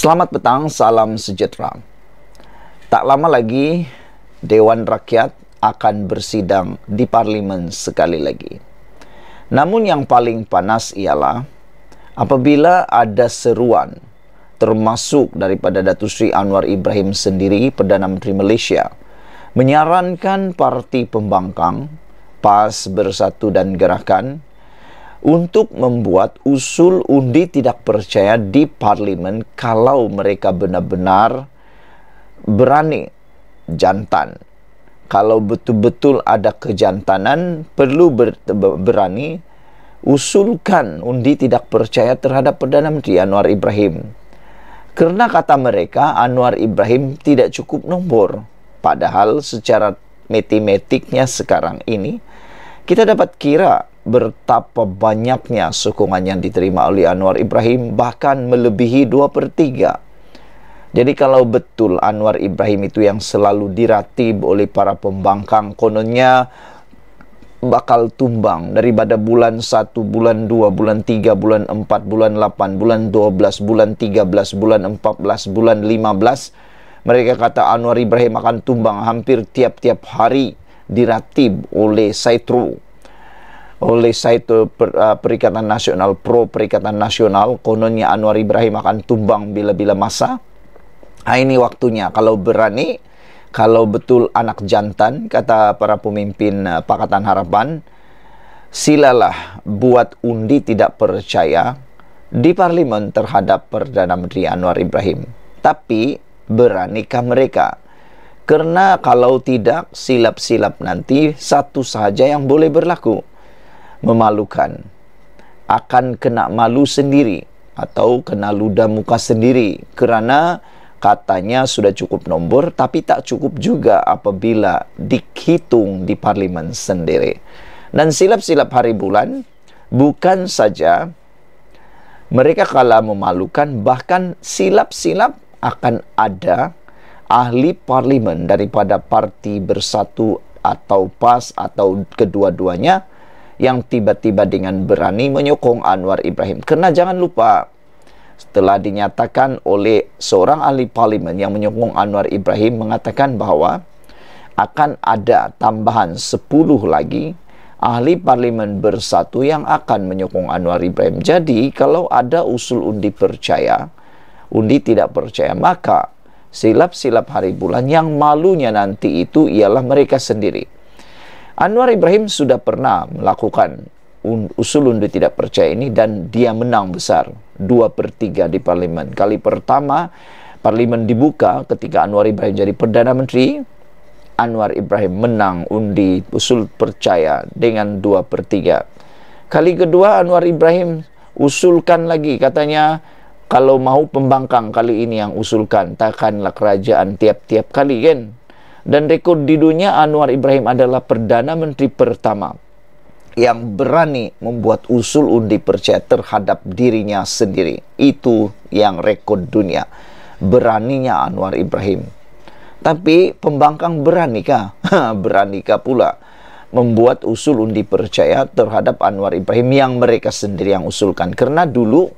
Selamat petang, salam sejahtera. Tak lama lagi Dewan Rakyat akan bersidang di parlimen sekali lagi. Namun yang paling panas ialah apabila ada seruan termasuk daripada Datuk Sri Anwar Ibrahim sendiri Perdana Menteri Malaysia menyarankan parti pembangkang PAS Bersatu dan Gerakan untuk membuat usul undi tidak percaya di parlemen kalau mereka benar-benar berani jantan. Kalau betul-betul ada kejantanan, perlu ber, berani usulkan undi tidak percaya terhadap Perdana Menteri Anwar Ibrahim. Karena kata mereka Anwar Ibrahim tidak cukup nomor. Padahal secara matematiknya sekarang ini kita dapat kira betapa banyaknya sokongan yang diterima oleh Anwar Ibrahim bahkan melebihi 2 per 3. Jadi kalau betul Anwar Ibrahim itu yang selalu diratib oleh para pembangkang kononnya bakal tumbang daripada bulan 1, bulan 2, bulan 3, bulan 4, bulan 8, bulan 12, bulan 13, bulan 14, bulan 15 mereka kata Anwar Ibrahim akan tumbang hampir tiap-tiap hari diratib oleh Saitru oleh satu per, uh, Perikatan Nasional Pro Perikatan Nasional kononnya Anwar Ibrahim akan tumbang bila-bila masa nah, ini waktunya kalau berani kalau betul anak jantan kata para pemimpin uh, Pakatan Harapan silalah buat undi tidak percaya di parlimen terhadap Perdana Menteri Anwar Ibrahim tapi beranikah mereka karena kalau tidak silap-silap nanti satu saja yang boleh berlaku memalukan. Akan kena malu sendiri atau kena luda muka sendiri kerana katanya sudah cukup nombor tapi tak cukup juga apabila dihitung di parlimen sendiri. Dan silap-silap hari bulan bukan saja mereka kalah memalukan bahkan silap-silap akan ada ahli parlimen daripada parti bersatu atau PAS atau kedua-duanya yang tiba-tiba dengan berani menyokong Anwar Ibrahim. Karena jangan lupa, setelah dinyatakan oleh seorang ahli parlimen yang menyokong Anwar Ibrahim mengatakan bahwa akan ada tambahan 10 lagi ahli parlimen bersatu yang akan menyokong Anwar Ibrahim. Jadi kalau ada usul undi percaya, undi tidak percaya, maka silap-silap hari bulan yang malunya nanti itu ialah mereka sendiri. Anwar Ibrahim sudah pernah melakukan usul undur tidak percaya ini dan dia menang besar 2 per 3 di parlemen. Kali pertama parlemen dibuka ketika Anwar Ibrahim jadi Perdana Menteri, Anwar Ibrahim menang undi usul percaya dengan 2 per 3. Kali kedua Anwar Ibrahim usulkan lagi katanya kalau mau pembangkang kali ini yang usulkan takkanlah kerajaan tiap-tiap kali kan dan rekod di dunia Anwar Ibrahim adalah perdana menteri pertama yang berani membuat usul undi percaya terhadap dirinya sendiri. Itu yang rekod dunia. Beraninya Anwar Ibrahim. Tapi pembangkang beranikah? beranikah pula membuat usul undi percaya terhadap Anwar Ibrahim yang mereka sendiri yang usulkan. Karena dulu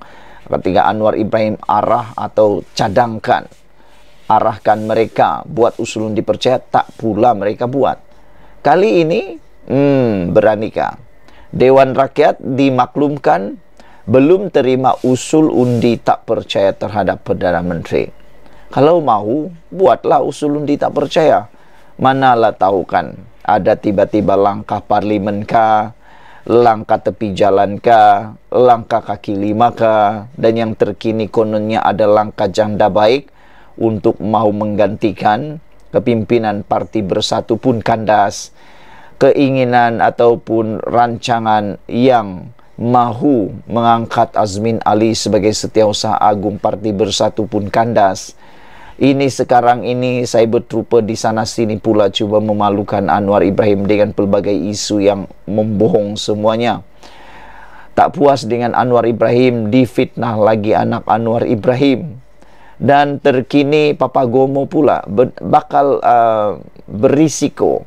ketika Anwar Ibrahim arah atau cadangkan arahkan mereka buat usulun dipercaya tak pula mereka buat kali ini hmm, beranikah Dewan Rakyat dimaklumkan belum terima usul undi tak percaya terhadap Perdana Menteri kalau mau buatlah usul undi tak percaya manalah tahu kan ada tiba-tiba langkah parlimen kah langkah tepi jalan kah, langkah kaki lima kah, dan yang terkini kononnya ada langkah janda baik, untuk mahu menggantikan kepimpinan parti bersatu pun kandas keinginan ataupun rancangan yang mahu mengangkat Azmin Ali sebagai setiausaha agung parti bersatu pun kandas ini sekarang ini saya bertrupa di sana sini pula cuba memalukan Anwar Ibrahim dengan pelbagai isu yang membohong semuanya tak puas dengan Anwar Ibrahim difitnah lagi anak Anwar Ibrahim dan terkini Papa Gomo pula bakal uh, berisiko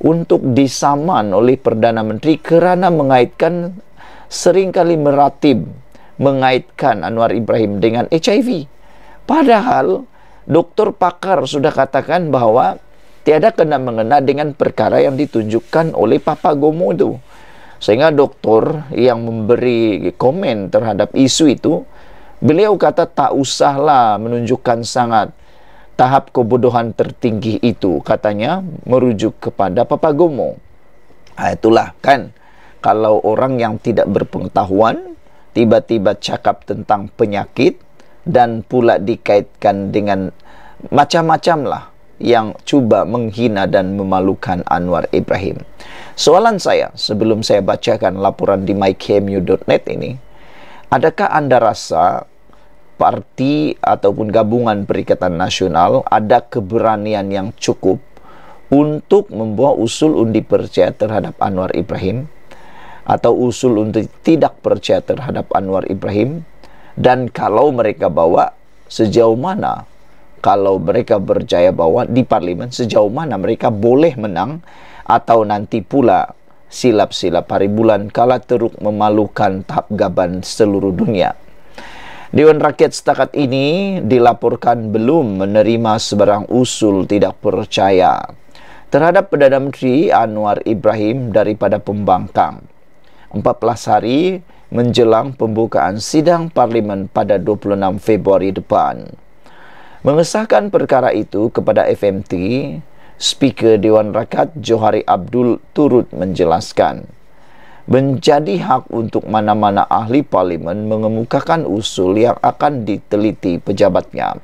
untuk disaman oleh Perdana Menteri kerana mengaitkan seringkali meratib mengaitkan Anwar Ibrahim dengan HIV. Padahal dokter pakar sudah katakan bahwa tiada kena mengena dengan perkara yang ditunjukkan oleh Papa Gomo itu. Sehingga dokter yang memberi komen terhadap isu itu Beliau kata tak usahlah menunjukkan sangat tahap kebodohan tertinggi itu katanya merujuk kepada papagomo. Nah, itulah kan kalau orang yang tidak berpengetahuan tiba-tiba cakap tentang penyakit dan pula dikaitkan dengan macam-macam lah yang cuba menghina dan memalukan Anwar Ibrahim. Soalan saya sebelum saya bacakan laporan di mykmu.net ini, Adakah Anda rasa parti ataupun gabungan Perikatan Nasional ada keberanian yang cukup untuk membawa usul undi percaya terhadap Anwar Ibrahim atau usul untuk tidak percaya terhadap Anwar Ibrahim dan kalau mereka bawa sejauh mana kalau mereka berjaya bawa di parlemen sejauh mana mereka boleh menang atau nanti pula silap-silap hari bulan kala teruk memalukan tahap gaban seluruh dunia. Dewan Rakyat setakat ini dilaporkan belum menerima sebarang usul tidak percaya terhadap Perdana Menteri Anwar Ibrahim daripada pembangkang. 14 hari menjelang pembukaan sidang parlimen pada 26 Februari depan. Mengesahkan perkara itu kepada FMT, Speaker Dewan Rakyat Johari Abdul turut menjelaskan. Menjadi hak untuk mana-mana ahli parlimen mengemukakan usul yang akan diteliti pejabatnya.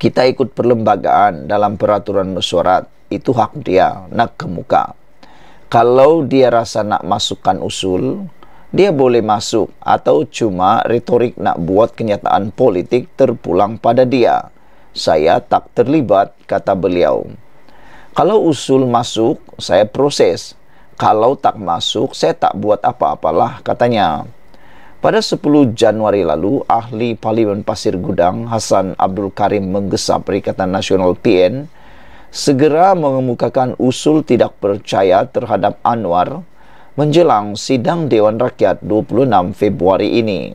Kita ikut perlembagaan dalam peraturan mesyuarat itu hak dia, nak kemuka. Kalau dia rasa nak masukkan usul, dia boleh masuk atau cuma retorik nak buat kenyataan politik terpulang pada dia saya tak terlibat, kata beliau. Kalau usul masuk, saya proses. Kalau tak masuk, saya tak buat apa-apalah, katanya. Pada 10 Januari lalu, ahli Parlimen Pasir Gudang Hasan Abdul Karim menggesa Perikatan Nasional PN segera mengemukakan usul tidak percaya terhadap Anwar menjelang sidang Dewan Rakyat 26 Februari ini.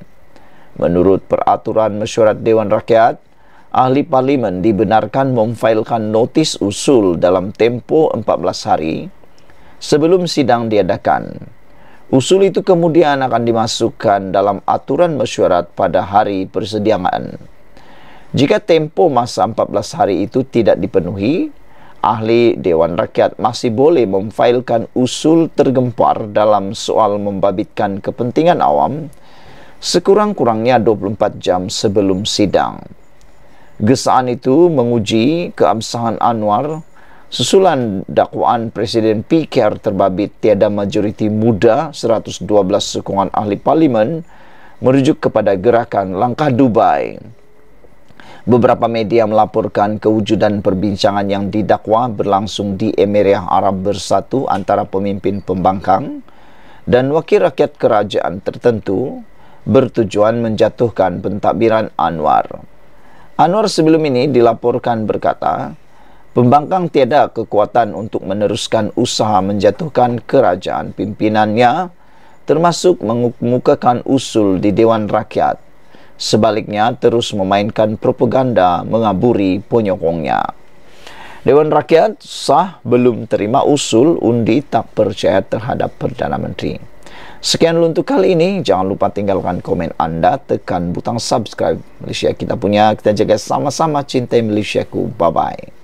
Menurut peraturan mesyuarat Dewan Rakyat, ahli parlimen dibenarkan memfailkan notis usul dalam tempoh 14 hari sebelum sidang diadakan. Usul itu kemudian akan dimasukkan dalam aturan mesyuarat pada hari persediaan. Jika tempo masa 14 hari itu tidak dipenuhi, ahli Dewan Rakyat masih boleh memfailkan usul tergempar dalam soal membabitkan kepentingan awam sekurang-kurangnya 24 jam sebelum sidang. Gesaan itu menguji keabsahan Anwar susulan dakwaan Presiden PKR terbabit tiada majoriti muda 112 sokongan ahli parlimen merujuk kepada gerakan langkah Dubai. Beberapa media melaporkan kewujudan perbincangan yang didakwa berlangsung di Emirah Arab Bersatu antara pemimpin pembangkang dan wakil rakyat kerajaan tertentu bertujuan menjatuhkan pentadbiran Anwar. Anwar sebelum ini dilaporkan berkata, pembangkang tiada kekuatan untuk meneruskan usaha menjatuhkan kerajaan pimpinannya termasuk mengukmukakan usul di Dewan Rakyat. Sebaliknya terus memainkan propaganda mengaburi penyokongnya. Dewan Rakyat sah belum terima usul undi tak percaya terhadap Perdana Menteri. Sekian dulu untuk kali ini. Jangan lupa tinggalkan komen Anda, tekan butang subscribe Malaysia kita punya. Kita jaga sama-sama cintai Malaysiaku. Bye-bye.